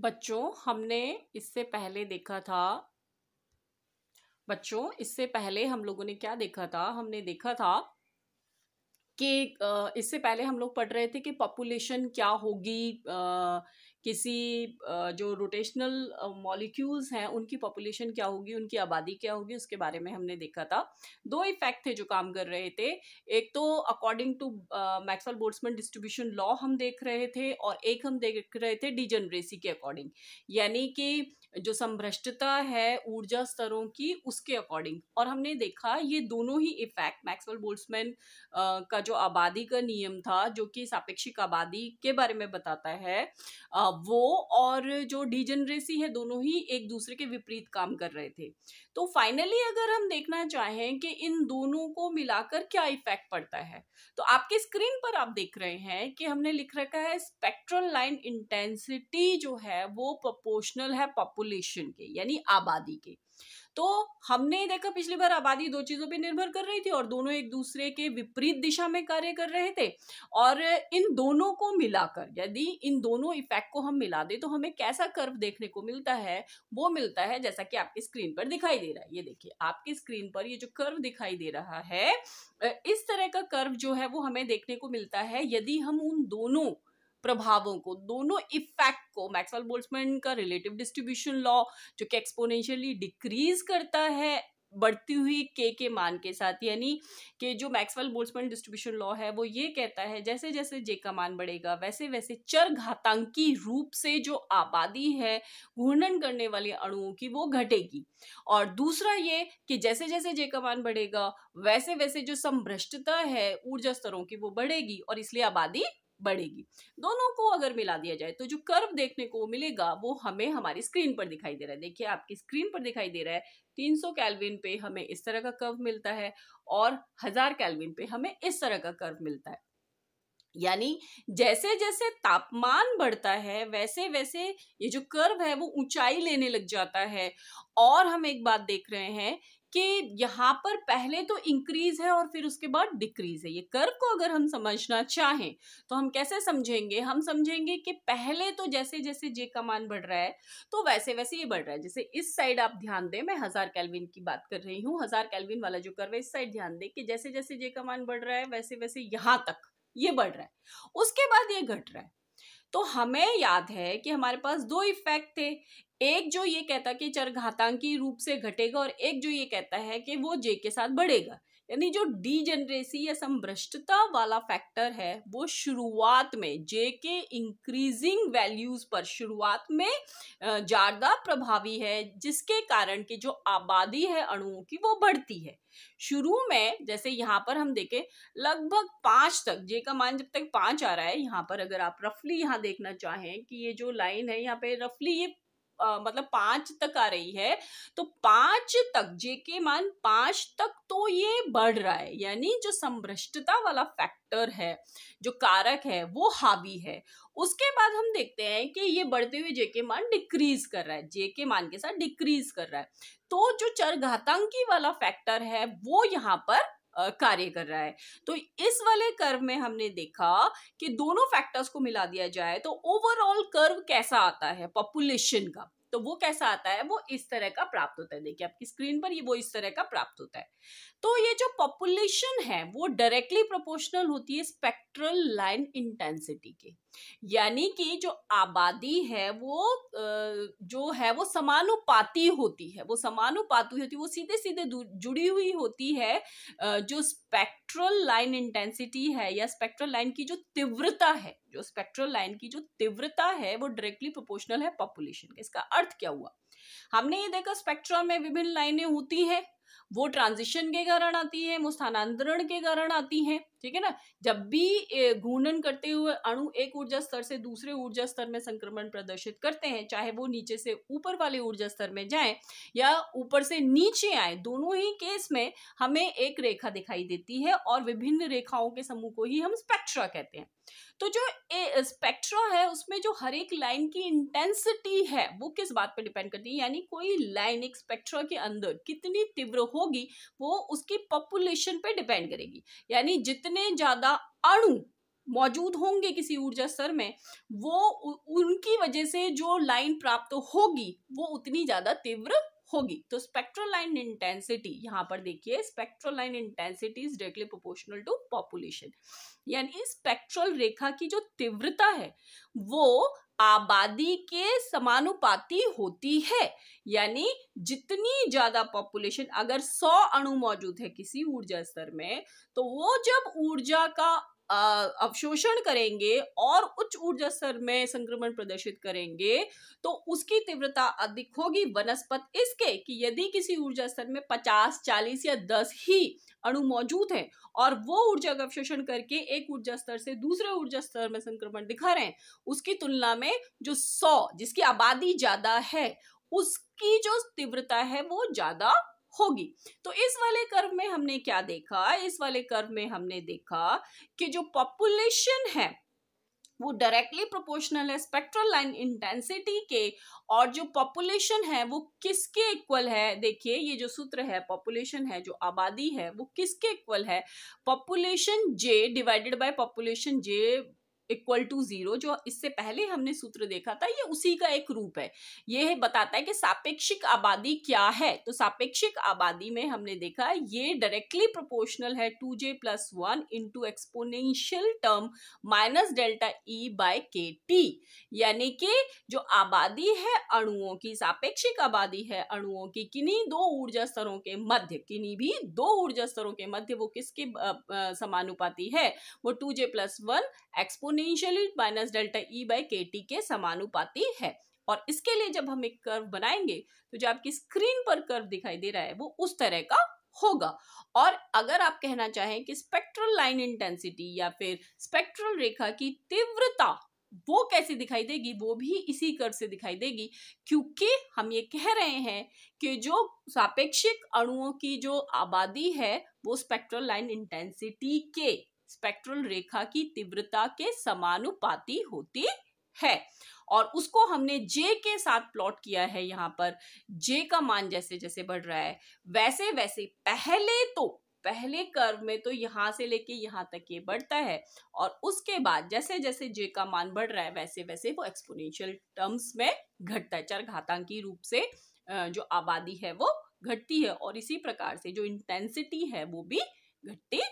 बच्चों हमने इससे पहले देखा था बच्चों इससे पहले हम लोगों ने क्या देखा था हमने देखा था कि इससे पहले हम लोग पढ़ रहे थे कि पॉपुलेशन क्या होगी किसी जो रोटेशनल मॉलिक्यूल्स हैं उनकी पॉपुलेशन क्या होगी उनकी आबादी क्या होगी उसके बारे में हमने देखा था दो इफेक्ट थे जो काम कर रहे थे एक तो according to Maxwell Boltzmann distribution law हम देख रहे थे और एक हम देख रहे थे डिजनरेसी के अकॉर्डिंग यानी कि जो संभ्रष्टता है ऊर्जा स्तरों की उसके अकॉर्डिंग और हमने देखा ये दोनों ही इफेक्ट मैक्सवेल बोल्ट्समैन का जो आबादी का नियम था जो कि सापेक्षिक आबादी के बारे में बताता है वो और जो डिजेनरेसी है दोनों ही एक दूसरे के विपरीत काम कर रहे थे तो फाइनली अगर हम देखना चाहें कि इन दोनों को मिलाकर क्या इफेक्ट पड़ता है तो आपके स्क्रीन पर आप देख रहे हैं कि हमने लिख रखा है स्पेक्ट्रल लाइन इंटेंसिटी जो है वो प्रोपोर्शनल है पॉपुलेशन के यानी आबादी के तो हमने देखा पिछली बार आबादी दो चीजों पर निर्भर कर रही थी और दोनों एक दूसरे के विपरीत दिशा में कार्य कर रहे थे और इन दोनों को मिलाकर यदि इन दोनों इफेक्ट को हम मिला दें तो हमें कैसा कर्व देखने को मिलता है वो मिलता है जैसा कि आपकी स्क्रीन पर दिखाई दे रहा है ये देखिए आपकी स्क्रीन पर ये जो कर्व दिखाई दे रहा है इस तरह का कर्व जो है वो हमें देखने को मिलता है यदि हम उन दोनों प्रभावों को दोनों इफेक्ट को मैक्सवेल बोल्समैन का रिलेटिव डिस्ट्रीब्यूशन लॉ जो कि एक्सपोनेंशियली डिक्रीज करता है बढ़ती हुई के के मान के साथ यानी कि जो मैक्सवेल बोल्समैन डिस्ट्रीब्यूशन लॉ है वो ये कहता है जैसे जैसे जे का मान बढ़ेगा वैसे वैसे चर घातांकी रूप से जो आबादी है घूर्णन करने वाले अणुओं की वो घटेगी और दूसरा ये कि जैसे जैसे जे का मान बढ़ेगा वैसे वैसे जो संभ्रष्टता है ऊर्जा स्तरों की वो बढ़ेगी और इसलिए आबादी बढ़ेगी दोनों को अगर मिला दिया जाए तो जो कर्व देखने को मिलेगा वो हमें हमारी स्क्रीन पर दिखाई दे रहा है देखिए आपकी स्क्रीन पर दिखाई दे रहा है 300 कैलविन पे हमें इस तरह का कर्व मिलता है और हजार कैलविन पे हमें इस तरह का कर्व मिलता है यानी जैसे जैसे तापमान बढ़ता है वैसे वैसे ये जो कर्व है वो ऊंचाई लेने लग जाता है और हम एक बात देख रहे हैं कि यहाँ पर पहले तो इंक्रीज है और फिर उसके बाद डिक्रीज है ये कर्व को अगर हम समझना चाहें तो हम कैसे समझेंगे हम समझेंगे कि पहले तो जैसे जैसे जे का मान बढ़ रहा है तो वैसे वैसे ये बढ़ रहा है जैसे इस साइड आप ध्यान दें मैं हजार कैलविन की बात कर रही हूँ हजार कैलविन वाला जो कर्व है इस साइड ध्यान दें कि जैसे जैसे जे का मान बढ़ रहा है वैसे वैसे यहाँ तक ये बढ़ रहा है उसके बाद ये घट रहा है तो हमें याद है कि हमारे पास दो इफेक्ट थे एक जो ये कहता है कि चरघातांकी रूप से घटेगा और एक जो ये कहता है कि वो जे के साथ बढ़ेगा यानी जो डी जनरेसी या संभ्रष्टता वाला फैक्टर है वो शुरुआत में जे के इंक्रीजिंग वैल्यूज पर शुरुआत में ज़्यादा प्रभावी है जिसके कारण कि जो आबादी है अणुओं की वो बढ़ती है शुरू में जैसे यहाँ पर हम देखें लगभग पाँच तक जे का मान जब तक पाँच आ रहा है यहाँ पर अगर आप रफली यहाँ देखना चाहें कि ये जो लाइन है यहाँ पे रफली ये मतलब पांच तक आ रही है तो पांच तक जे के मान पांच तक तो ये बढ़ रहा है यानी जो संभ्रष्टता वाला फैक्टर है जो कारक है वो हावी है उसके बाद हम देखते हैं कि ये बढ़ते हुए जे के मान डिक्रीज कर रहा है जे के मान के साथ डिक्रीज कर रहा है तो जो चरघातांकी वाला फैक्टर है वो यहाँ पर कार्य कर रहा है तो इस वाले कर्व में हमने देखा कि दोनों फैक्टर्स को मिला दिया जाए तो ओवरऑल कर्व कैसा आता है पॉपुलेशन का तो वो कैसा आता है वो इस तरह का प्राप्त होता है देखिए आपकी स्क्रीन पर ये वो इस तरह का प्राप्त होता है तो ये जो पॉपुलेशन है वो डायरेक्टली प्रोपोर्शनल होती है स्पेक्ट्रल लाइन इंटेंसिटी के यानी कि जो आबादी है वो जो है वो समानुपाती होती है वो समानुपाती होती है वो सीधे सीधे जुड़ी हुई होती है जो स्पेक्ट्रल लाइन इंटेंसिटी है या स्पेक्ट्रल लाइन की जो तीव्रता है जो स्पेक्ट्रल लाइन की जो तीव्रता है वो डायरेक्टली प्रोपोर्शनल है पॉपुलेशन के इसका अर्थ क्या हुआ हमने ये देखा स्पेक्ट्रम में विभिन्न लाइनें होती है वो ट्रांजिशन के कारण आती है वो स्थानांतरण के कारण आती है ठीक है ना जब भी घूर्णन करते हुए अणु एक ऊर्जा स्तर से दूसरे ऊर्जा स्तर में संक्रमण प्रदर्शित करते हैं चाहे वो नीचे से ऊपर वाले ऊर्जा स्तर में जाए या ऊपर से नीचे आए दोनों ही केस में हमें एक रेखा दिखाई देती है और विभिन्न रेखाओं के समूह को ही हम स्पेक्ट्रा कहते हैं तो जो ए, स्पेक्ट्रा है उसमें जो हर एक लाइन की इंटेंसिटी है वो किस बात पर डिपेंड करती है यानी कोई लाइन एक स्पेक्ट्रा के अंदर कितनी तीव्र होगी वो उसकी पॉपुलेशन पे डिपेंड करेगी यानी जितने जितने ज्यादा अणु मौजूद होंगे किसी ऊर्जा स्तर में वो उनकी वजह से जो लाइन प्राप्त होगी वो उतनी ज्यादा तीव्र होगी तो स्पेक्ट्रल लाइन इंटेंसिटी यहाँ पर देखिए spectral line intensity is directly proportional to population यानी स्पेक्ट्रल रेखा की जो तीव्रता है वो आबादी के समानुपाती होती है यानी जितनी ज्यादा पॉपुलेशन अगर 100 अणु मौजूद है किसी ऊर्जा स्तर में तो वो जब ऊर्जा का अवशोषण करेंगे और उच्च ऊर्जा स्तर में संक्रमण प्रदर्शित करेंगे तो उसकी तीव्रता अधिक होगी वनस्पत इसके कि यदि किसी ऊर्जा स्तर में 50, 40 या 10 ही अणु मौजूद हैं और वो ऊर्जा का अवशोषण करके एक ऊर्जा स्तर से दूसरे ऊर्जा स्तर में संक्रमण दिखा रहे हैं उसकी तुलना में जो सौ जिसकी आबादी ज्यादा है उसकी जो तीव्रता है वो ज्यादा होगी तो इस वाले कर्व में हमने क्या देखा इस वाले कर्व में हमने देखा कि जो पॉपुलेशन है वो डायरेक्टली प्रोपोर्शनल है स्पेक्ट्रल लाइन इंटेंसिटी के और जो पॉपुलेशन है वो किसके इक्वल है देखिए ये जो सूत्र है पॉपुलेशन है जो आबादी है वो किसके इक्वल है population J divided by population J equal to zero जो इससे पहले हमने सूत्र देखा था ये उसी का एक रूप है ये बताता है कि सापेक्षिक आबादी क्या है तो सापेक्षिक आबादी में हमने देखा ये डायरेक्टली प्रोपोर्शनल है two J plus one into exponential term minus delta E by K T यानी कि जो आबादी है अणुओं की सापेक्षिक आबादी है अणुओं की किन्हीं दो ऊर्जा स्तरों के मध्य किन्हीं भी दो ऊर्जा स्तरों के मध्य वो किसके समानुपाती है वो two J plus one exponentially minus delta E by K T के समानुपाती है और इसके लिए जब हम एक कर्व बनाएंगे तो जो आपकी स्क्रीन पर कर्व दिखाई दे रहा है वो उस तरह का होगा और अगर आप कहना चाहें कि स्पेक्ट्रल लाइन इंटेंसिटी या फिर स्पेक्ट्रल रेखा की तीव्रता वो कैसे दिखाई देगी वो भी इसी कर्व से दिखाई देगी क्योंकि हम ये कह रहे हैं कि जो सापेक्षिक अणुओं की जो आबादी है वो स्पेक्ट्रल लाइन इंटेंसिटी के स्पेक्ट्रल रेखा की तीव्रता के समानुपाती होती है और उसको हमने जे के साथ प्लॉट किया है यहाँ पर जे का मान जैसे जैसे बढ़ रहा है वैसे वैसे पहले तो पहले कर्व में तो यहाँ से लेके यहाँ तक ये बढ़ता है और उसके बाद जैसे जैसे जे का मान बढ़ रहा है वैसे वैसे वो एक्सपोनेंशियल टर्म्स में घटता है चर घातांकी रूप से जो आबादी है वो घटती है और इसी प्रकार से जो इंटेंसिटी है वो भी घटती